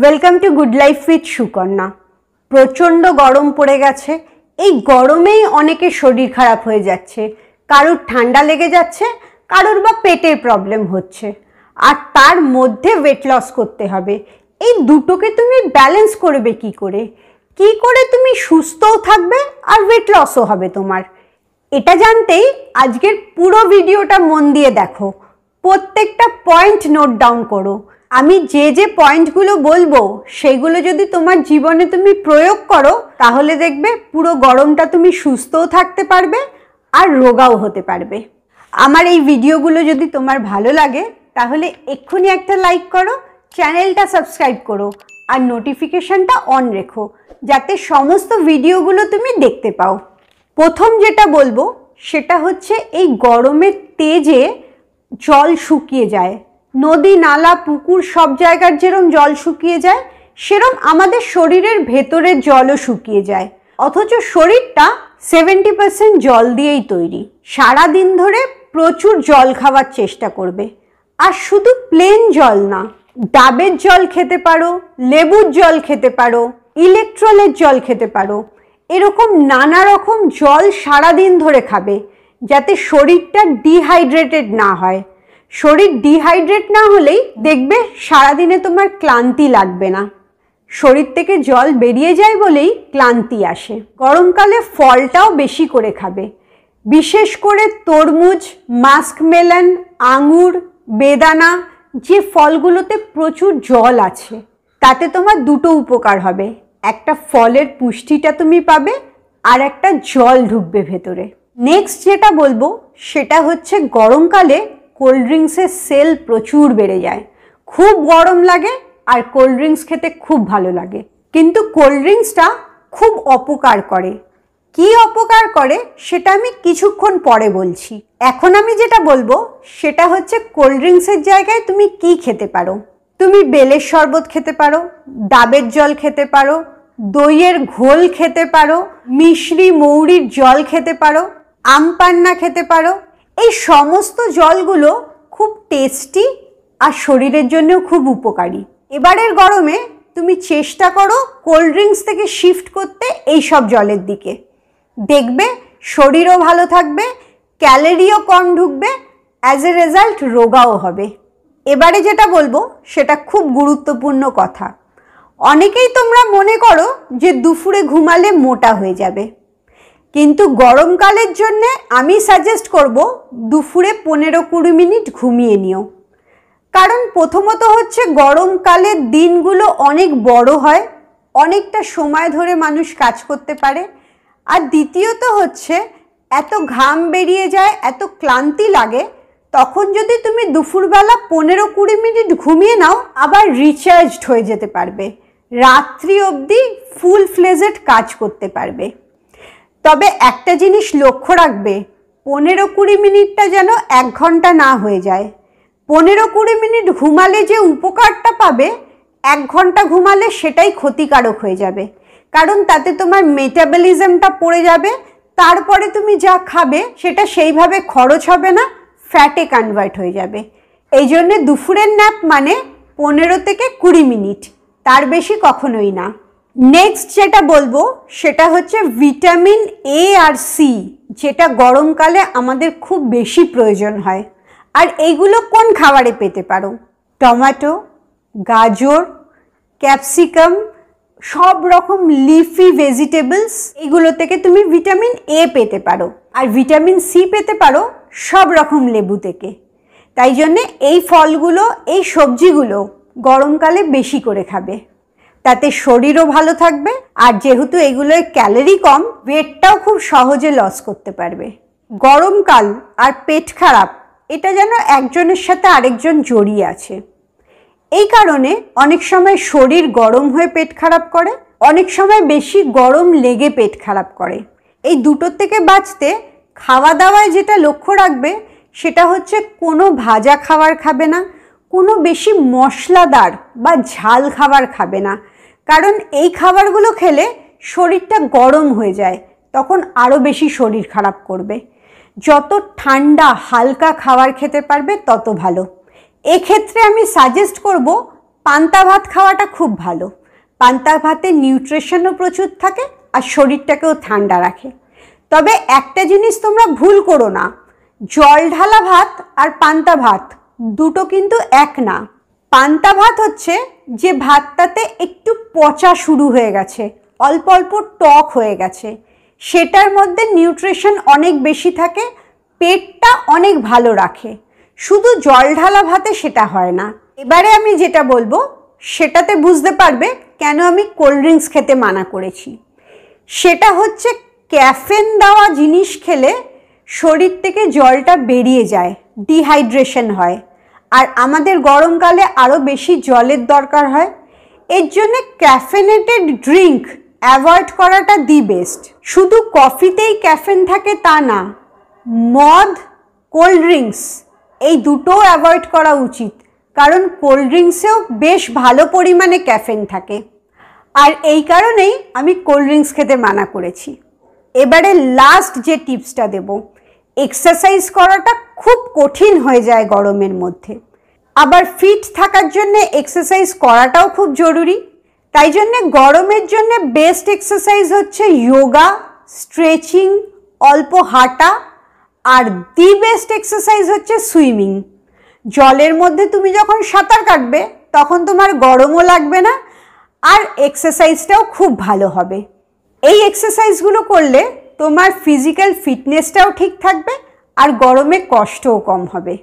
welcome to good life with Sukanya প্রচণ্ড গরম পড়ে গেছে এই গরমেই অনেকে শরীর খারাপ হয়ে যাচ্ছে কারোর ঠান্ডা লেগে যাচ্ছে কারোর বা পেটের প্রবলেম হচ্ছে আর তার মধ্যে ওয়েট লস করতে হবে এই দুটোকে তুমি ব্যালেন্স করবে কি করে কি করে তুমি সুস্থও থাকবে আর ওয়েট লসও হবে তোমার এটা জানতেই আজকের পুরো ভিডিওটা মন দিয়ে দেখো প্রত্যেকটা পয়েন্ট নোট ডাউন করো আমি যে যে পয়েন্টগুলো বলবো সেগুলো যদি তোমার জীবনে তুমি প্রয়োগ করো তাহলে দেখবে পুরো গরমটা তুমি সুস্থও থাকতে পারবে আর রোগাও হতে পারবে আমার এই ভিডিওগুলো যদি তোমার ভালো লাগে তাহলে এক্ষুনি একটা লাইক করো চ্যানেলটা সাবস্ক্রাইব করো আর নোটিফিকেশানটা অন রেখো যাতে সমস্ত ভিডিওগুলো তুমি দেখতে পাও প্রথম যেটা বলবো সেটা হচ্ছে এই গরমের তেজে জল শুকিয়ে যায় নদী নালা পুকুর সব জায়গার যেরম জল শুকিয়ে যায় সেরম আমাদের শরীরের ভেতরের জলও শুকিয়ে যায় অথচ শরীরটা সেভেন্টি পার্সেন্ট জল দিয়েই তৈরি সারা দিন ধরে প্রচুর জল খাওয়ার চেষ্টা করবে আর শুধু প্লেন জল না ডাবের জল খেতে পারো লেবুর জল খেতে পারো ইলেকট্রলের জল খেতে পারো এরকম নানা রকম জল সারা দিন ধরে খাবে যাতে শরীরটা ডিহাইড্রেটেড না হয় শরীর ডিহাইড্রেট না হলেই দেখবে সারাদিনে তোমার ক্লান্তি লাগবে না শরীর থেকে জল বেরিয়ে যায় বলেই ক্লান্তি আসে গরমকালে ফলটাও বেশি করে খাবে বিশেষ করে তরমুজ মাস্কমেলন আঙুর বেদানা যে ফলগুলোতে প্রচুর জল আছে তাতে তোমার দুটো উপকার হবে একটা ফলের পুষ্টিটা তুমি পাবে আর একটা জল ঢুকবে ভেতরে নেক্সট যেটা বলবো সেটা হচ্ছে গরমকালে কোল্ড ড্রিঙ্কসের সেল প্রচুর বেড়ে যায় খুব গরম লাগে আর কোল্ড ড্রিঙ্কস খেতে খুব ভালো লাগে কিন্তু কোল্ড ড্রিঙ্কসটা খুব অপকার করে কি অপকার করে সেটা আমি কিছুক্ষণ পরে বলছি এখন আমি যেটা বলবো সেটা হচ্ছে কোল্ড ড্রিঙ্কসের জায়গায় তুমি কি খেতে পারো তুমি বেলের শরবত খেতে পারো ডাবের জল খেতে পারো দইয়ের ঘোল খেতে পারো মিশরি মৌরির জল খেতে পারো আম পান্না খেতে পারো এই সমস্ত জলগুলো খুব টেস্টি আর শরীরের জন্যও খুব উপকারী এবারের গরমে তুমি চেষ্টা করো কোল্ড ড্রিঙ্কস থেকে শিফট করতে এই সব জলের দিকে দেখবে শরীরও ভালো থাকবে ক্যালোরিও কম ঢুকবে অ্যাজ এ রেজাল্ট রোগাও হবে এবারে যেটা বলবো সেটা খুব গুরুত্বপূর্ণ কথা অনেকেই তোমরা মনে করো যে দুপুরে ঘুমালে মোটা হয়ে যাবে কিন্তু গরমকালের জন্যে আমি সাজেস্ট করব দুপুরে পনেরো কুড়ি মিনিট ঘুমিয়ে নিও কারণ প্রথমত হচ্ছে গরমকালের দিনগুলো অনেক বড় হয় অনেকটা সময় ধরে মানুষ কাজ করতে পারে আর দ্বিতীয়ত হচ্ছে এত ঘাম বেরিয়ে যায় এত ক্লান্তি লাগে তখন যদি তুমি দুপুরবেলা পনেরো কুড়ি মিনিট ঘুমিয়ে নাও আবার রিচার্জড হয়ে যেতে পারবে রাত্রি অবধি ফুল ফ্লেজেড কাজ করতে পারবে তবে একটা জিনিস লক্ষ্য রাখবে পনেরো কুড়ি মিনিটটা যেন এক ঘন্টা না হয়ে যায় পনেরো কুড়ি মিনিট ঘুমালে যে উপকারটা পাবে এক ঘন্টা ঘুমালে সেটাই ক্ষতিকারক হয়ে যাবে কারণ তাতে তোমার মেটাবলিজমটা পড়ে যাবে তারপরে তুমি যা খাবে সেটা সেইভাবে খরচ হবে না ফ্যাটে কনভার্ট হয়ে যাবে এই জন্যে দুপুরের ন্যাপ মানে পনেরো থেকে কুড়ি মিনিট তার বেশি কখনোই না নেক্সট যেটা বলবো সেটা হচ্ছে ভিটামিন এ আর সি যেটা গরমকালে আমাদের খুব বেশি প্রয়োজন হয় আর এইগুলো কোন খাবারে পেতে পারো টমেটো গাজর ক্যাপসিকাম সব রকম লিফি ভেজিটেবলস এগুলো থেকে তুমি ভিটামিন এ পেতে পারো আর ভিটামিন সি পেতে পারো সব রকম লেবু থেকে তাই জন্যে এই ফলগুলো এই সবজিগুলো গরমকালে বেশি করে খাবে তাতে শরীরও ভালো থাকবে আর যেহেতু এগুলোর ক্যালোরি কম ওয়েটটাও খুব সহজে লস করতে পারবে গরমকাল আর পেট খারাপ এটা যেন একজনের সাথে আরেকজন জড়িয়ে আছে এই কারণে অনেক সময় শরীর গরম হয়ে পেট খারাপ করে অনেক সময় বেশি গরম লেগে পেট খারাপ করে এই দুটোর থেকে বাঁচতে খাওয়া দাওয়ায় যেটা লক্ষ্য রাখবে সেটা হচ্ছে কোনো ভাজা খাবার খাবে না কোনো বেশি মশলাদার বা ঝাল খাবার খাবে না কারণ এই খাবারগুলো খেলে শরীরটা গরম হয়ে যায় তখন আরও বেশি শরীর খারাপ করবে যত ঠান্ডা হালকা খাবার খেতে পারবে তত ভালো এক্ষেত্রে আমি সাজেস্ট করব পান্তা ভাত খাওয়াটা খুব ভালো পান্তা ভাতে নিউট্রিশনও প্রচুর থাকে আর শরীরটাকেও ঠান্ডা রাখে তবে একটা জিনিস তোমরা ভুল করো না জল ঢালা ভাত আর পান্তা ভাত দুটো কিন্তু এক না পান্তা ভাত হচ্ছে যে ভাতটাতে একটু পচা শুরু হয়ে গেছে অল্প অল্প টক হয়ে গেছে সেটার মধ্যে নিউট্রিশন অনেক বেশি থাকে পেটটা অনেক ভালো রাখে শুধু জল ঢালা ভাতে সেটা হয় না এবারে আমি যেটা বলবো সেটাতে বুঝতে পারবে কেন আমি কোল্ড ড্রিঙ্কস খেতে মানা করেছি সেটা হচ্ছে ক্যাফেন দেওয়া জিনিস খেলে শরীর থেকে জলটা বেরিয়ে যায় ডিহাইড্রেশন হয় আর আমাদের গরমকালে আরও বেশি জলের দরকার হয় এর জন্যে ক্যাফেনেটেড ড্রিঙ্ক অ্যাভয়েড করাটা দি বেস্ট শুধু কফিতেই ক্যাফেন থাকে তা না মদ কোল্ড ড্রিঙ্কস এই দুটোও অ্যাভয়েড করা উচিত কারণ কোল্ড ড্রিঙ্কসেও বেশ ভালো পরিমাণে ক্যাফেন থাকে আর এই কারণেই আমি কোল্ড ড্রিঙ্কস খেতে মানা করেছি এবারে লাস্ট যে টিপসটা দেবো এক্সারসাইজ করাটা খুব কঠিন হয়ে যায় গরমের মধ্যে আবার ফিট থাকার জন্যে এক্সারসাইজ করাটাও খুব জরুরি তাই জন্যে গরমের জন্য বেস্ট এক্সারসাইজ হচ্ছে যোগা স্ট্রেচিং অল্প হাঁটা আর দি বেস্ট এক্সারসাইজ হচ্ছে সুইমিং জলের মধ্যে তুমি যখন সাঁতার কাটবে তখন তোমার গরমও লাগবে না আর এক্সারসাইজটাও খুব ভালো হবে এই এক্সারসাইজগুলো করলে তোমার ফিজিক্যাল ফিটনেসটাও ঠিক থাকবে আর গরমে কষ্টও কম হবে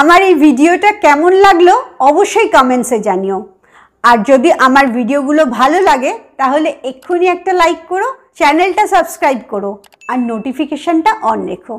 আমার এই ভিডিওটা কেমন লাগলো অবশ্যই কমেন্টসে জানিও আর যদি আমার ভিডিওগুলো ভালো লাগে তাহলে এক্ষুনি একটা লাইক করো চ্যানেলটা সাবস্ক্রাইব করো আর নোটিফিকেশানটা অন রেখো